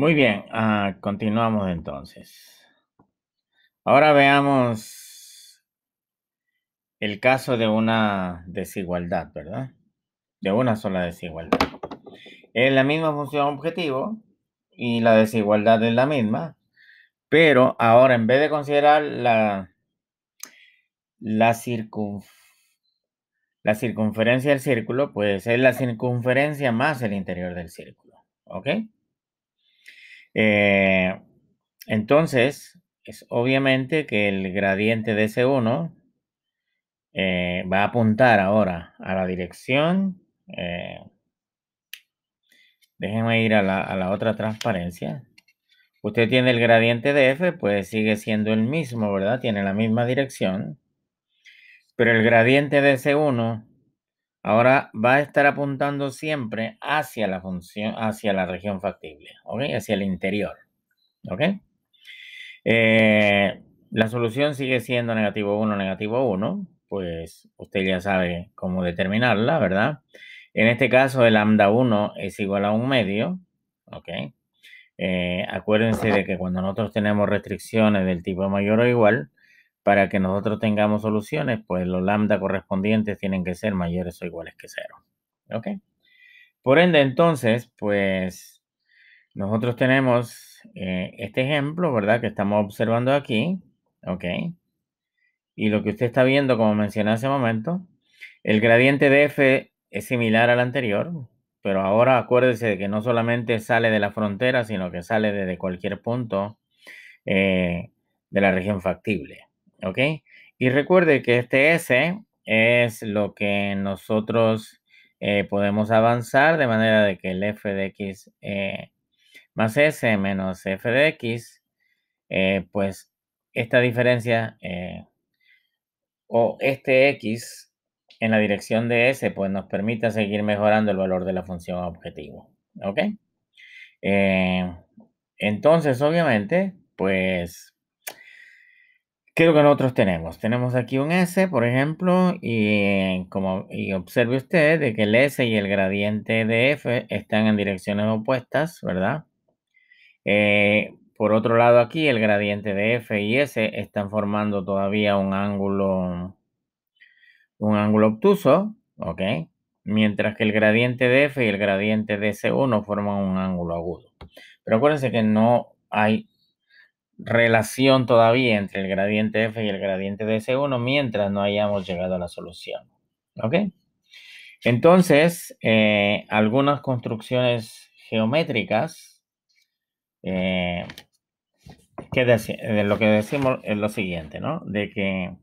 Muy bien, ah, continuamos entonces. Ahora veamos el caso de una desigualdad, ¿verdad? De una sola desigualdad. Es la misma función objetivo y la desigualdad es la misma, pero ahora en vez de considerar la, la, la circunferencia del círculo, pues es la circunferencia más el interior del círculo, ¿ok? Eh, entonces, es obviamente que el gradiente de s 1 eh, va a apuntar ahora a la dirección. Eh, déjenme ir a la, otra transparencia. Usted tiene el gradiente de f, pues sigue siendo el mismo, ¿verdad? Tiene la misma dirección. Pero el gradiente de ese 1 Ahora va a estar apuntando siempre hacia la función, hacia la región factible, ¿ok? Hacia el interior, ¿ok? Eh, la solución sigue siendo negativo 1, negativo 1, pues usted ya sabe cómo determinarla, ¿verdad? En este caso, el lambda 1 es igual a un medio, ¿ok? Eh, acuérdense de que cuando nosotros tenemos restricciones del tipo mayor o igual, para que nosotros tengamos soluciones, pues los lambda correspondientes tienen que ser mayores o iguales que cero. ¿Ok? Por ende, entonces, pues nosotros tenemos eh, este ejemplo, ¿verdad? Que estamos observando aquí. ¿Ok? Y lo que usted está viendo, como mencioné hace un momento, el gradiente de f es similar al anterior, pero ahora acuérdese de que no solamente sale de la frontera, sino que sale desde cualquier punto eh, de la región factible. ¿Ok? Y recuerde que este S es lo que nosotros eh, podemos avanzar de manera de que el f de x eh, más s menos f de x, eh, pues esta diferencia o este x en la dirección de s, pues nos permita seguir mejorando el valor de la función objetivo. ¿Ok? entonces, obviamente, pues ¿Qué es lo que nosotros tenemos? Tenemos aquí un S, por ejemplo, y, eh, como, observe usted de que el S y el gradiente de F están en direcciones opuestas, ¿verdad? Eh, por otro lado, aquí el gradiente de F y S están formando todavía un ángulo, un ángulo obtuso, ¿ok? Mientras que el gradiente de F y el gradiente de S1 forman un ángulo agudo. Pero acuérdense que no hay relación todavía entre el gradiente f y el gradiente de S1 mientras no hayamos llegado a la solución. ¿Ok? Entonces, eh, algunas construcciones geométricas eh, de lo que decimos es lo siguiente, ¿no? De que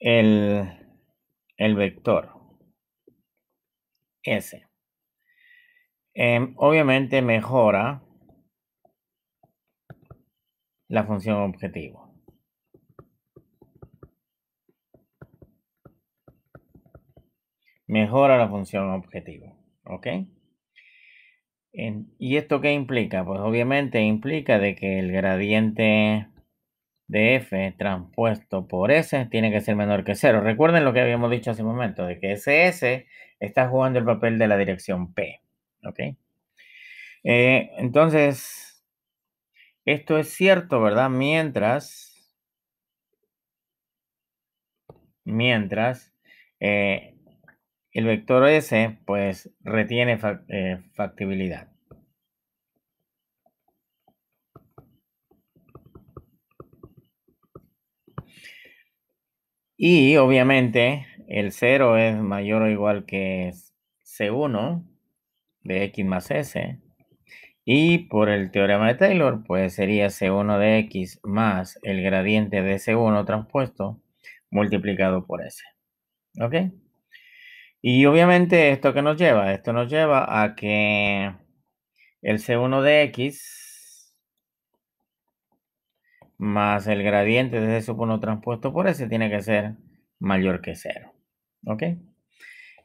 el, vector S em, obviamente mejora la función objetivo. Mejora la función objetivo. ¿Ok? ¿Y esto qué implica? Pues obviamente implica de que el gradiente de f transpuesto por s tiene que ser menor que cero. Recuerden lo que habíamos dicho hace un momento, de que ss está jugando el papel de la dirección p. ¿Ok? Eh, entonces, esto es cierto, ¿verdad? Mientras, mientras eh, el vector S pues retiene eh, factibilidad. Y obviamente el 0 es mayor o igual que C1 de X más S. Y por el teorema de Taylor, pues sería C1 de X más el gradiente de C1 transpuesto multiplicado por S. ¿Ok? Y obviamente esto que nos lleva, esto nos lleva a que el C1 de X más el gradiente de C1 transpuesto por S tiene que ser mayor que 0. ¿Ok?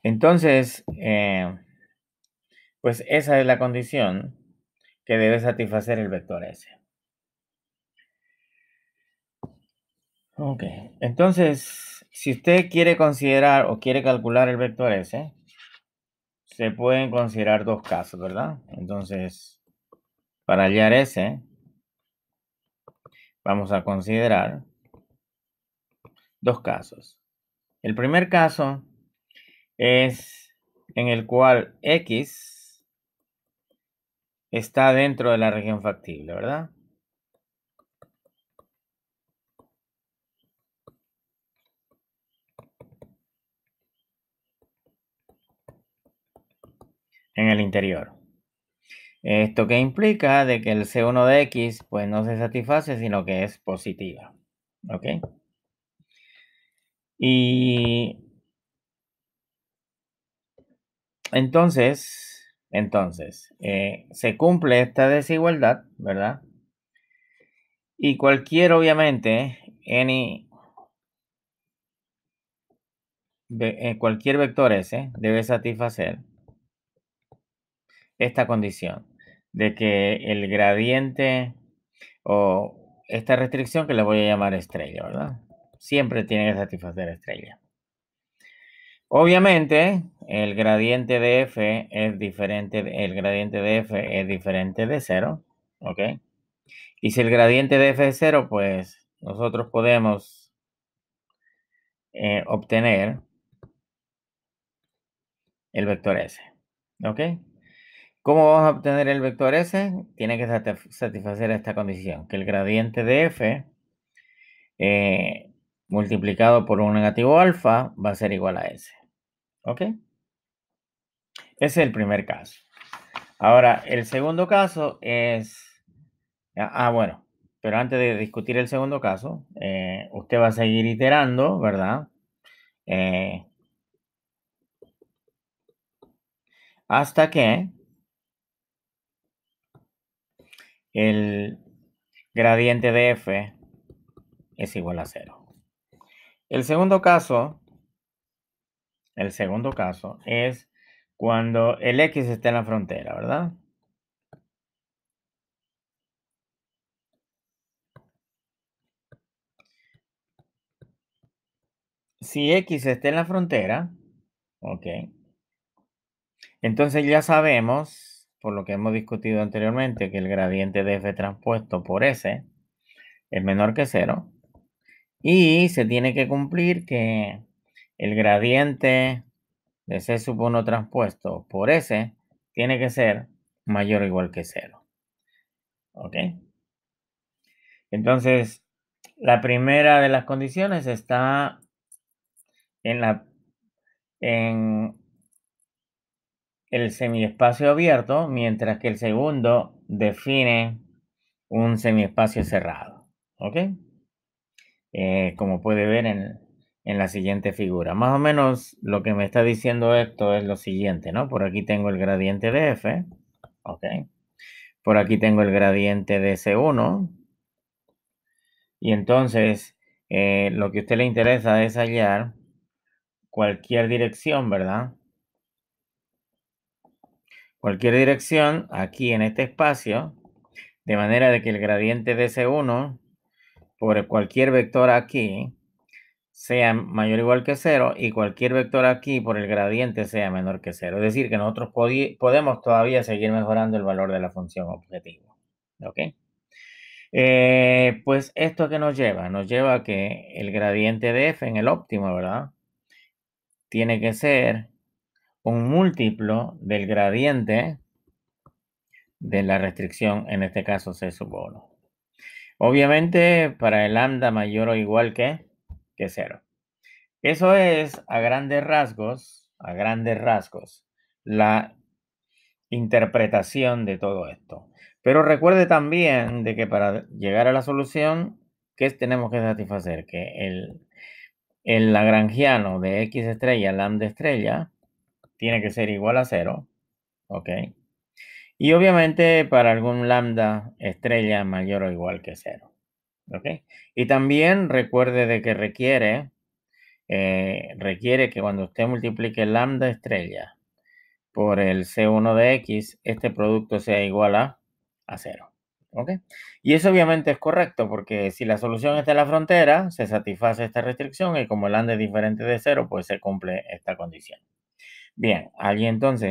Entonces, eh, pues esa es la condición que debe satisfacer el vector S. Ok, entonces, si usted quiere considerar o quiere calcular el vector S, se pueden considerar dos casos, ¿verdad? Entonces, para hallar S, vamos a considerar dos casos. El primer caso es en el cual X está dentro de la región factible, ¿verdad? En el interior. Esto que implica de que el C1 de X pues no se satisface, sino que es positiva. ¿Ok? Y entonces, entonces, eh, se cumple esta desigualdad, ¿verdad? Y cualquier, obviamente, eh, cualquier vector S debe satisfacer esta condición de que el gradiente o esta restricción que le voy a llamar estrella, ¿verdad? Siempre tiene que satisfacer estrella. Obviamente, el gradiente de f es diferente, el gradiente de f es diferente de 0, ¿ok? Y si el gradiente de f es 0, pues nosotros podemos eh, obtener el vector s, ¿ok? ¿Cómo vamos a obtener el vector s? Tiene que satisfacer esta condición, que el gradiente de f eh, multiplicado por un negativo alfa va a ser igual a s. ¿Ok? Ese es el primer caso. Ahora, el segundo caso es... Ah, ah bueno, pero antes de discutir el segundo caso, eh, usted va a seguir iterando, ¿verdad? Eh, hasta que el gradiente de f es igual a cero. El segundo caso el segundo caso, es cuando el X está en la frontera, ¿verdad? Si X está en la frontera, ok, entonces ya sabemos, por lo que hemos discutido anteriormente, que el gradiente de F transpuesto por S es menor que cero. Y se tiene que cumplir que el gradiente de C sub 1 transpuesto por S tiene que ser mayor o igual que 0. ¿Ok? Entonces, la primera de las condiciones está en, la, en el semiespacio abierto, mientras que el segundo define un semiespacio cerrado. ¿Ok? Eh, como puede ver en, en la siguiente figura. Más o menos lo que me está diciendo esto es lo siguiente, ¿no? Por aquí tengo el gradiente de f, ¿ok? Por aquí tengo el gradiente de c1. Y entonces, eh, lo que a usted le interesa es hallar cualquier dirección, ¿verdad? Cualquier dirección aquí en este espacio, de manera de que el gradiente de C1 por cualquier vector aquí sea mayor o igual que 0 y cualquier vector aquí por el gradiente sea menor que cero Es decir, que nosotros podemos todavía seguir mejorando el valor de la función objetivo. ¿Ok? Eh, pues esto que nos lleva, nos lleva a que el gradiente de f en el óptimo, ¿verdad? Tiene que ser un múltiplo del gradiente de la restricción, en este caso c sub 1. Obviamente, para el lambda mayor o igual que cero. Eso es, a grandes rasgos, a grandes rasgos, la interpretación de todo esto. Pero recuerde también de que para llegar a la solución, ¿qué tenemos que satisfacer? Que el, el lagrangiano de x estrella, lambda estrella, tiene que ser igual a cero, ¿ok? Y obviamente para algún lambda estrella mayor o igual que cero. Y también recuerde de que requiere, eh, requiere que cuando usted multiplique lambda estrella por el C1 de X, este producto sea igual a, a cero. Y eso obviamente es correcto porque si la solución está en la frontera, se satisface esta restricción y como el es diferente de cero, pues se cumple esta condición. Bien, allí entonces...